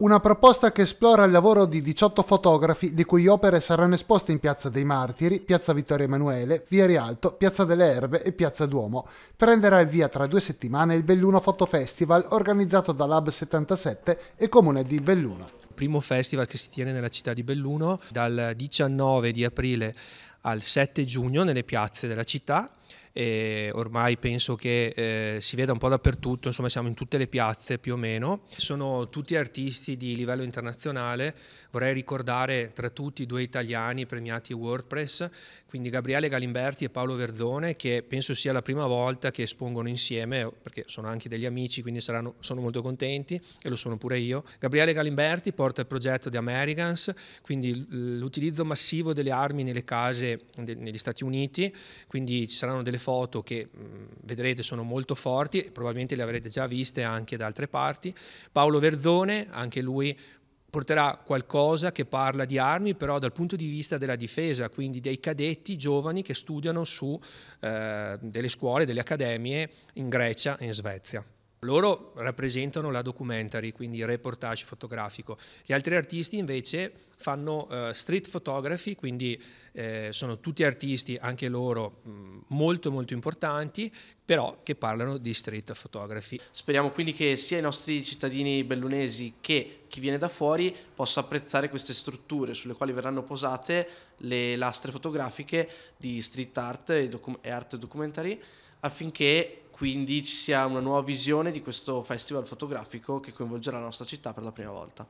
una proposta che esplora il lavoro di 18 fotografi, di cui opere saranno esposte in Piazza dei Martiri, Piazza Vittorio Emanuele, Via Rialto, Piazza delle Erbe e Piazza Duomo. Prenderà il via tra due settimane il Belluno Foto Festival, organizzato da Lab 77 e Comune di Belluno Il primo festival che si tiene nella città di Belluno dal 19 di aprile al 7 giugno nelle piazze della città e ormai penso che eh, si veda un po' dappertutto, insomma siamo in tutte le piazze più o meno. Sono tutti artisti di livello internazionale, vorrei ricordare tra tutti due italiani premiati WordPress, quindi Gabriele Galimberti e Paolo Verzone che penso sia la prima volta che espongono insieme, perché sono anche degli amici quindi saranno, sono molto contenti e lo sono pure io. Gabriele Galimberti porta il progetto di Americans, quindi l'utilizzo massivo delle armi nelle case negli Stati Uniti, quindi ci saranno delle foto che mh, mm, vedrete sono molto forti, probabilmente le avrete già viste anche da altre parti. Paolo Verzone, anche lui porterà qualcosa che parla di armi, però dal punto di vista della difesa, quindi dei cadetti giovani che studiano su eh, delle scuole, delle accademie in Grecia e in Svezia. Loro rappresentano la documentary, quindi il reportage fotografico. Gli altri artisti invece fanno uh, street photography, quindi eh, sono tutti artisti, anche loro mh, molto molto importanti, però che parlano di street photography. Speriamo quindi che sia i nostri cittadini bellunesi che chi viene da fuori possa apprezzare queste strutture sulle quali verranno posate le lastre fotografiche di street art e, docu- e art documentary affinché quindi ci sia una nuova visione di questo festival fotografico che coinvolgerà la nostra città per la prima volta.